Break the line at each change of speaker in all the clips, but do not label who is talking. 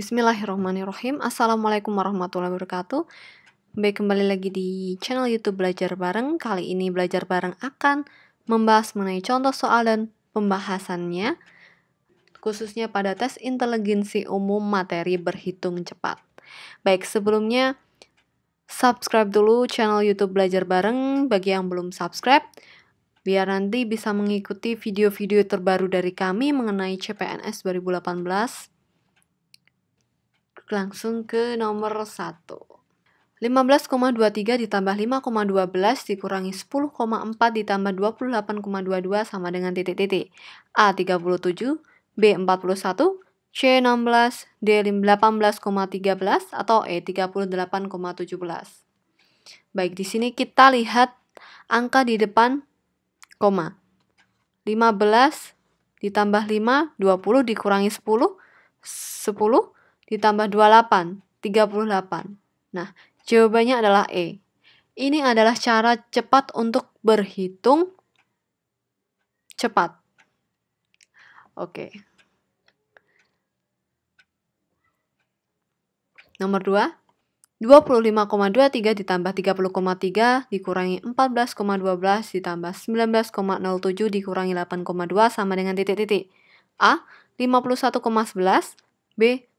Bismillahirrahmanirrahim. Assalamualaikum warahmatullahi wabarakatuh. Baik, kembali lagi di channel YouTube Belajar Bareng. Kali ini Belajar Bareng akan membahas mengenai contoh soal dan pembahasannya, khususnya pada tes inteligensi umum materi berhitung cepat. Baik, sebelumnya subscribe dulu channel YouTube Belajar Bareng bagi yang belum subscribe biar nanti bisa mengikuti video-video terbaru dari kami mengenai CPNS 2018 Langsung ke nomor 1. 15,23 ditambah 5,12 dikurangi 10,4 ditambah 28,22 sama dengan titik-titik. A 37, B 41, C 16, D 18,13 atau E 38,17. Baik, di sini kita lihat angka di depan koma. 15 ditambah 5, 20 dikurangi 10, 10 ditambah 28, 38. Nah, jawabannya adalah E. Ini adalah cara cepat untuk berhitung cepat. Oke. Nomor 2. 25,23 ditambah 30,3 dikurangi 14,12 ditambah 19,07 dikurangi 8,2 sama dengan titik-titik. A. 51,11 B.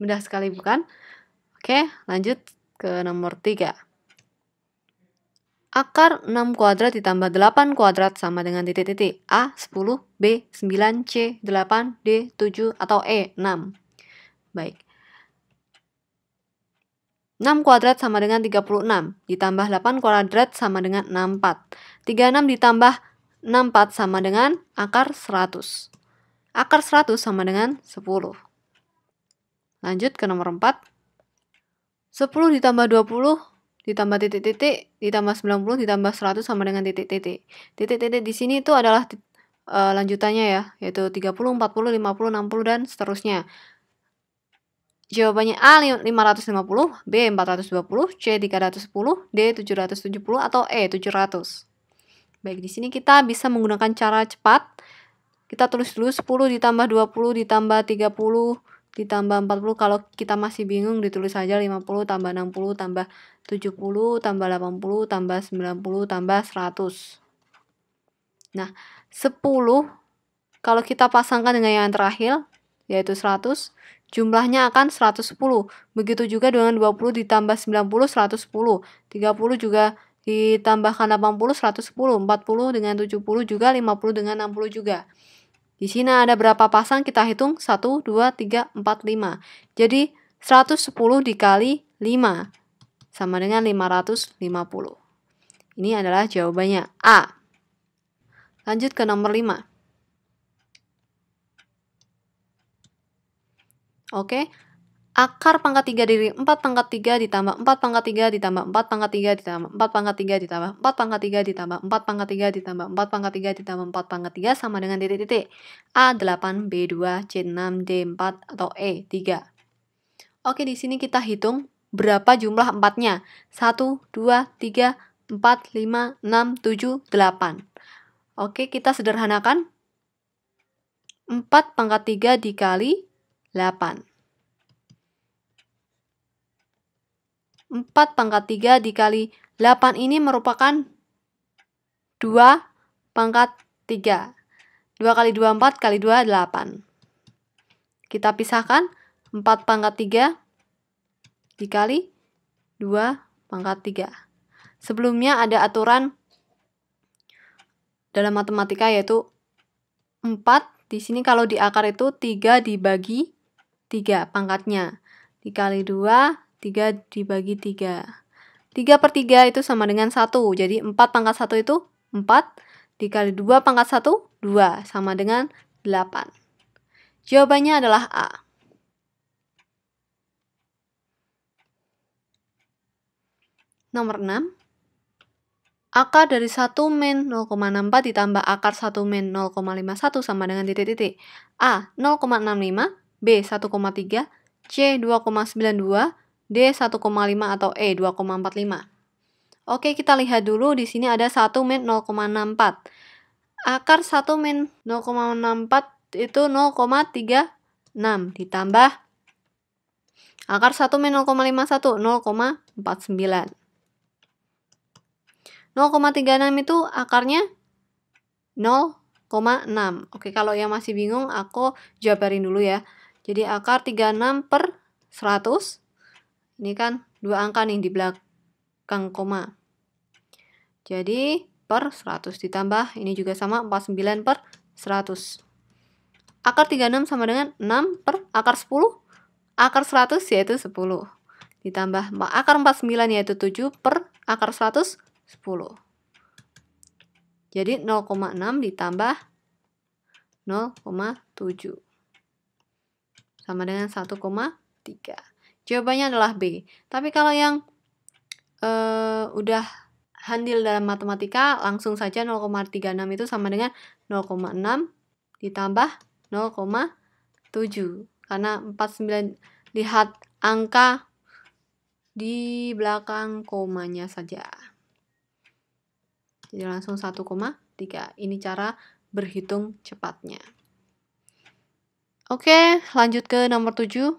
Mudah sekali bukan? Oke, lanjut ke nomor 3. Akar 6 kuadrat ditambah 8 kuadrat sama dengan titik-titik. A 10, B 9, C 8, D 7, atau E 6. Baik. 6 kuadrat sama dengan 36, ditambah 8 kuadrat sama dengan 64. 36 ditambah 64 sama dengan akar 100. Akar 100 sama dengan 10. Lanjut ke nomor 4. 10 ditambah 20 ditambah titik-titik ditambah 90 ditambah 100 sama dengan titik-titik. Titik-titik di sini itu adalah uh, lanjutannya ya, yaitu 30, 40, 50, 60 dan seterusnya. Jawabannya A 550, B 420, C 310, D 770 atau E 700. Baik, di sini kita bisa menggunakan cara cepat. Kita tulis dulu 10 ditambah 20 ditambah 30 ditambah 40 kalau kita masih bingung ditulis saja 50 tambah 60 tambah 70 tambah 80 tambah 90 tambah 100 nah 10 kalau kita pasangkan dengan yang terakhir yaitu 100 jumlahnya akan 110 begitu juga dengan 20 ditambah 90 110 30 juga ditambahkan 80 110 40 dengan 70 juga 50 dengan 60 juga di sini ada berapa pasang? Kita hitung 1, 2, 3, 4, 5. Jadi 110 dikali 5 sama dengan 550. Ini adalah jawabannya A. Lanjut ke nomor 5. Oke, akar pangkat 3 dari 4 pangkat 3 ditambah 4 pangkat 3 ditambah 4 pangkat 3 ditambah 4 pangkat 3 ditambah 4 pangkat 3 ditambah 4 pangkat 3 ditambah 4 pangkat 3 ditambah 4 pangkat 3 sama dengan titik-titik A8, B2, C6, D4, atau E3. Oke, di sini kita hitung berapa jumlah empatnya. 1, 2, 3, 4, 5, 6, 7, 8. Oke, kita sederhanakan. 4 pangkat 3 dikali 8. 4 pangkat 3 dikali 8 ini merupakan 2 pangkat 3. 2 kali 2, 4 kali 2, 8. Kita pisahkan 4 pangkat 3 dikali 2 pangkat 3. Sebelumnya ada aturan dalam matematika yaitu 4 di sini kalau di akar itu 3 dibagi 3 pangkatnya dikali 2 3 dibagi 3. 3 per 3 itu sama dengan 1. Jadi 4 pangkat 1 itu 4. Dikali 2 pangkat 1, 2. Sama dengan 8. Jawabannya adalah A. Nomor 6. Akar dari 1 min 0,64 ditambah akar 1 min 0,51 sama dengan titik-titik. A. 0,65 B. 1,3 C. 2,92 D 1,5 atau E 2,45. Oke, kita lihat dulu di sini ada 1 min 0,64. Akar 1 min 0,64 itu 0,36 ditambah akar 1 min 0,51 0,49. 0,36 itu akarnya 0,6. Oke, kalau yang masih bingung aku jabarin dulu ya. Jadi akar 36 per 100 ini kan dua angka nih di belakang koma. Jadi per 100 ditambah ini juga sama 49 per 100. Akar 36 sama dengan 6 per akar 10. Akar 100 yaitu 10. Ditambah akar 49 yaitu 7 per akar 100 10. Jadi 0,6 ditambah 0,7 sama dengan 1,3. Jawabannya adalah B. Tapi kalau yang uh, udah handil dalam matematika, langsung saja 0,36 itu sama dengan 0,6 ditambah 0,7. Karena 49 lihat angka di belakang komanya saja. Jadi langsung 1,3. Ini cara berhitung cepatnya. Oke, lanjut ke nomor 7.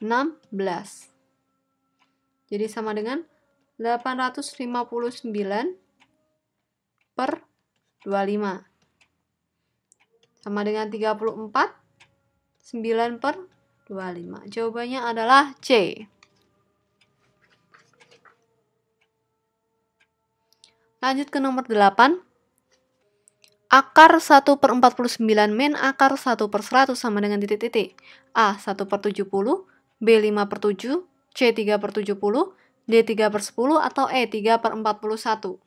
16. Jadi sama dengan 859 per 25. Sama dengan 34, 9 per 25. Jawabannya adalah C. Lanjut ke nomor 8. Akar 1 per 49 min akar 1 per 100 sama dengan titik-titik. A. 1 per 70, B5 per 7, C3 per 70, D3 per 10, atau E3 per 41.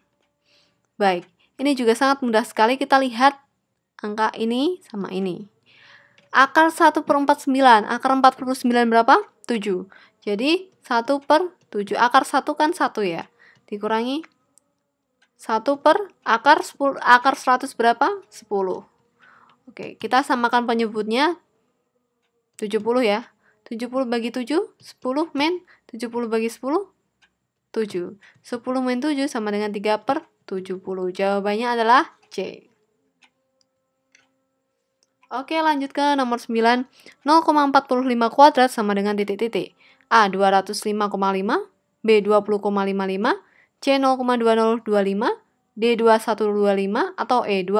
Baik, ini juga sangat mudah sekali kita lihat angka ini sama ini. Akar 1 per 49, akar 49 berapa? 7. Jadi 1 per 7, akar 1 kan 1 ya, dikurangi 1 per akar 10 akar 100 berapa? 10. Oke, kita samakan penyebutnya 70 ya. 70 bagi 7, 10 men 70 bagi 10, 7. 10 men 7 sama dengan 3 per 70. Jawabannya adalah C. Oke, lanjut ke nomor 9. 0,45 kuadrat sama dengan titik-titik. A. 205,5 B. 20,55 C. 0,2025 D. 2125 atau E. 2,025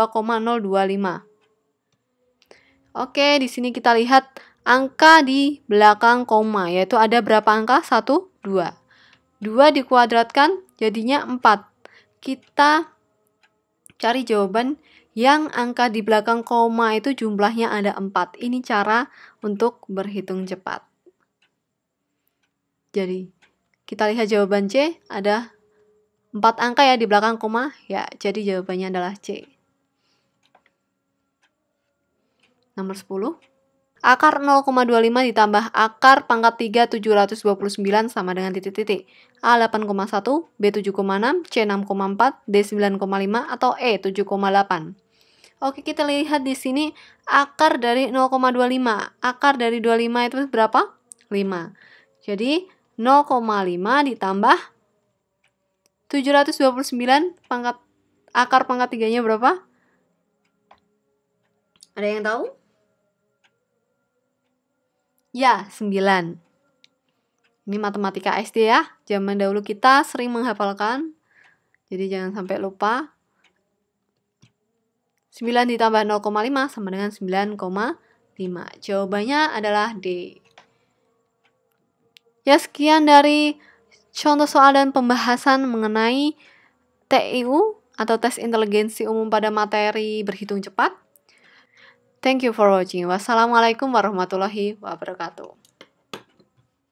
Oke, di sini kita lihat angka di belakang koma, yaitu ada berapa angka? 1, 2. 2 dikuadratkan jadinya 4. Kita cari jawaban yang angka di belakang koma itu jumlahnya ada 4. Ini cara untuk berhitung cepat. Jadi, kita lihat jawaban C ada 4 angka ya di belakang koma. Ya, jadi jawabannya adalah C. Nomor 10 akar 0,25 ditambah akar pangkat 3 729 sama dengan titik-titik. A 8,1, B 7,6, C 6,4, D 9,5, atau E 7,8. Oke, kita lihat di sini akar dari 0,25. Akar dari 25 itu berapa? 5. Jadi 0,5 ditambah 729 pangkat akar pangkat 3-nya berapa? Ada yang tahu? Ya, 9. Ini matematika SD ya. Zaman dahulu kita sering menghafalkan. Jadi jangan sampai lupa. 9 ditambah 0,5 sama dengan 9,5. Jawabannya adalah D. Ya, sekian dari contoh soal dan pembahasan mengenai TIU atau tes inteligensi umum pada materi berhitung cepat. Thank you for watching. Wassalamualaikum warahmatullahi wabarakatuh.